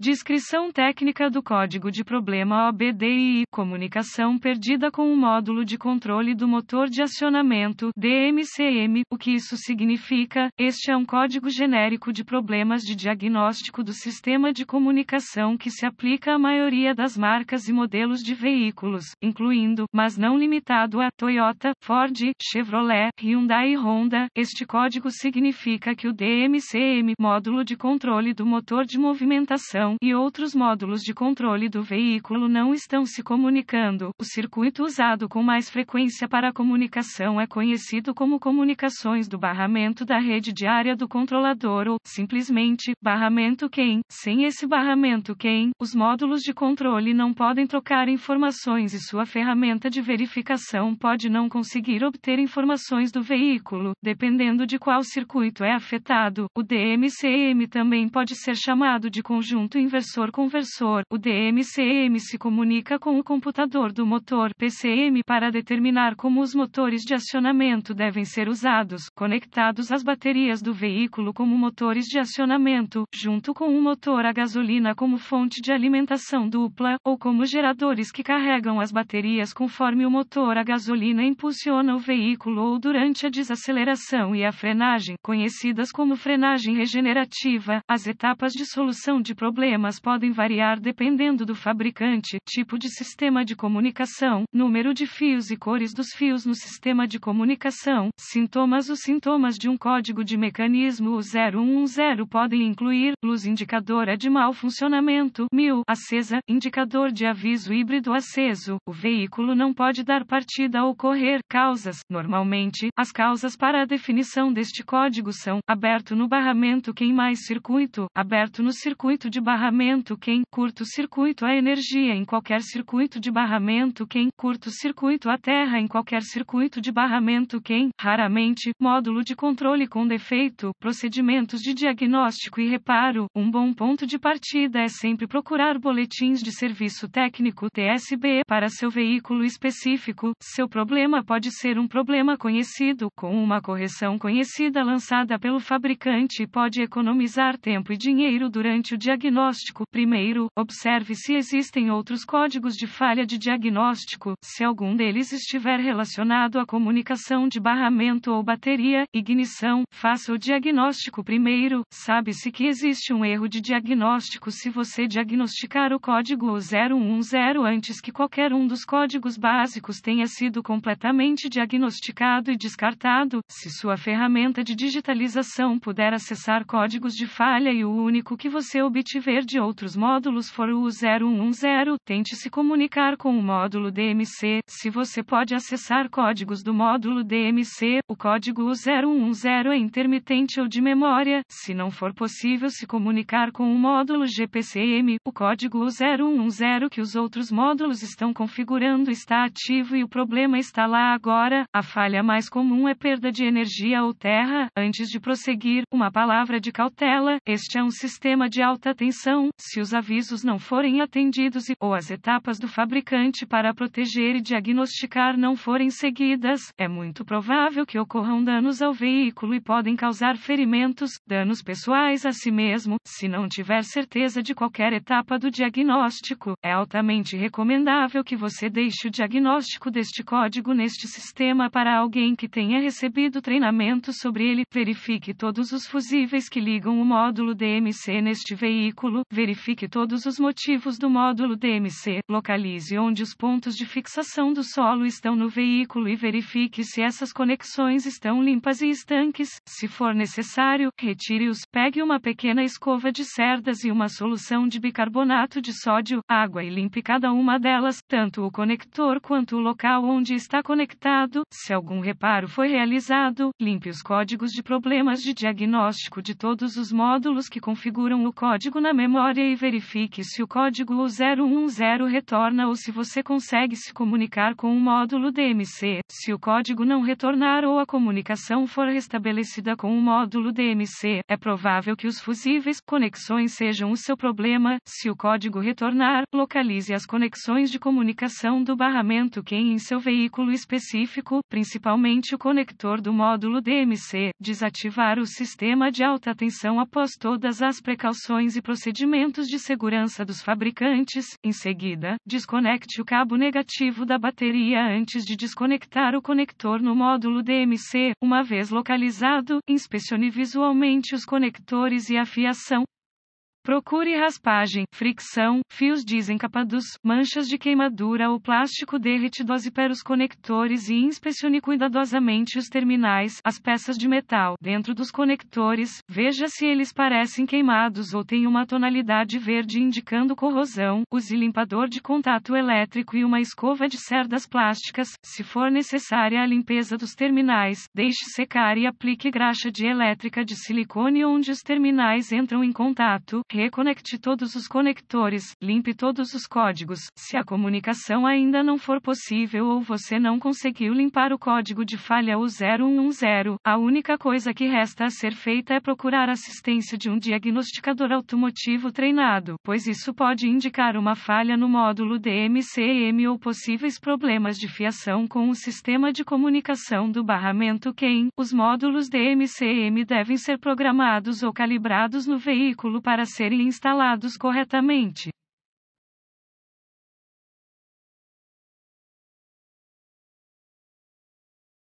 Descrição técnica do código de problema OBDI comunicação perdida com o módulo de controle do motor de acionamento DMCM. O que isso significa? Este é um código genérico de problemas de diagnóstico do sistema de comunicação que se aplica à maioria das marcas e modelos de veículos, incluindo, mas não limitado a Toyota, Ford, Chevrolet, Hyundai e Honda. Este código significa que o DMCM, módulo de controle do motor de movimentação e outros módulos de controle do veículo não estão se comunicando. O circuito usado com mais frequência para a comunicação é conhecido como comunicações do barramento da rede de área do controlador ou, simplesmente, barramento QUEM. Sem esse barramento QUEM, os módulos de controle não podem trocar informações e sua ferramenta de verificação pode não conseguir obter informações do veículo, dependendo de qual circuito é afetado. O DMCM também pode ser chamado de conjunto inversor conversor, o DMCM se comunica com o computador do motor PCM para determinar como os motores de acionamento devem ser usados, conectados às baterias do veículo como motores de acionamento, junto com o motor a gasolina como fonte de alimentação dupla, ou como geradores que carregam as baterias conforme o motor a gasolina impulsiona o veículo ou durante a desaceleração e a frenagem, conhecidas como frenagem regenerativa, as etapas de solução de problemas problemas podem variar dependendo do fabricante, tipo de sistema de comunicação, número de fios e cores dos fios no sistema de comunicação, sintomas. Os sintomas de um código de mecanismo 010 podem incluir luz indicadora de mau funcionamento, mil, acesa, indicador de aviso híbrido aceso, o veículo não pode dar partida ou correr, causas, normalmente, as causas para a definição deste código são, aberto no barramento quem mais circuito, aberto no circuito de barramento barramento quem curto-circuito a energia em qualquer circuito de barramento quem curto-circuito a terra em qualquer circuito de barramento quem raramente módulo de controle com defeito procedimentos de diagnóstico e reparo um bom ponto de partida é sempre procurar boletins de serviço técnico TSB para seu veículo específico seu problema pode ser um problema conhecido com uma correção conhecida lançada pelo fabricante pode economizar tempo e dinheiro durante o diagnóstico diagnóstico, primeiro, observe se existem outros códigos de falha de diagnóstico, se algum deles estiver relacionado à comunicação de barramento ou bateria, ignição, faça o diagnóstico primeiro, sabe-se que existe um erro de diagnóstico se você diagnosticar o código 010 antes que qualquer um dos códigos básicos tenha sido completamente diagnosticado e descartado, se sua ferramenta de digitalização puder acessar códigos de falha e o único que você obtiver Ver de outros módulos for o 0110, tente se comunicar com o módulo DMC, se você pode acessar códigos do módulo DMC, o código 0110 é intermitente ou de memória, se não for possível se comunicar com o módulo GPCM, o código 0110 que os outros módulos estão configurando está ativo e o problema está lá agora, a falha mais comum é perda de energia ou terra, antes de prosseguir, uma palavra de cautela, este é um sistema de alta tensão proteção, se os avisos não forem atendidos e ou as etapas do fabricante para proteger e diagnosticar não forem seguidas, é muito provável que ocorram danos ao veículo e podem causar ferimentos, danos pessoais a si mesmo, se não tiver certeza de qualquer etapa do diagnóstico. É altamente recomendável que você deixe o diagnóstico deste código neste sistema para alguém que tenha recebido treinamento sobre ele. Verifique todos os fusíveis que ligam o módulo DMC neste veículo verifique todos os motivos do módulo DMC, localize onde os pontos de fixação do solo estão no veículo e verifique se essas conexões estão limpas e estanques, se for necessário, retire-os, pegue uma pequena escova de cerdas e uma solução de bicarbonato de sódio, água e limpe cada uma delas, tanto o conector quanto o local onde está conectado, se algum reparo foi realizado, limpe os códigos de problemas de diagnóstico de todos os módulos que configuram o código na memória e verifique se o código 010 retorna ou se você consegue se comunicar com o módulo DMC. Se o código não retornar ou a comunicação for restabelecida com o módulo DMC, é provável que os fusíveis conexões sejam o seu problema. Se o código retornar, localize as conexões de comunicação do barramento quem em seu veículo específico, principalmente o conector do módulo DMC, desativar o sistema de alta tensão após todas as precauções e procedimentos procedimentos de segurança dos fabricantes. Em seguida, desconecte o cabo negativo da bateria antes de desconectar o conector no módulo DMC. Uma vez localizado, inspecione visualmente os conectores e a fiação. Procure raspagem, fricção, fios desencapados, manchas de queimadura ou plástico derretido para os conectores e inspecione cuidadosamente os terminais, as peças de metal, dentro dos conectores, veja se eles parecem queimados ou têm uma tonalidade verde indicando corrosão, use limpador de contato elétrico e uma escova de cerdas plásticas, se for necessária a limpeza dos terminais, deixe secar e aplique graxa de elétrica de silicone onde os terminais entram em contato, Reconecte todos os conectores, limpe todos os códigos. Se a comunicação ainda não for possível ou você não conseguiu limpar o código de falha ou 0110 a única coisa que resta a ser feita é procurar assistência de um diagnosticador automotivo treinado, pois isso pode indicar uma falha no módulo DMCM ou possíveis problemas de fiação com o sistema de comunicação do barramento quem os módulos DMCM devem ser programados ou calibrados no veículo para ser serem instalados corretamente.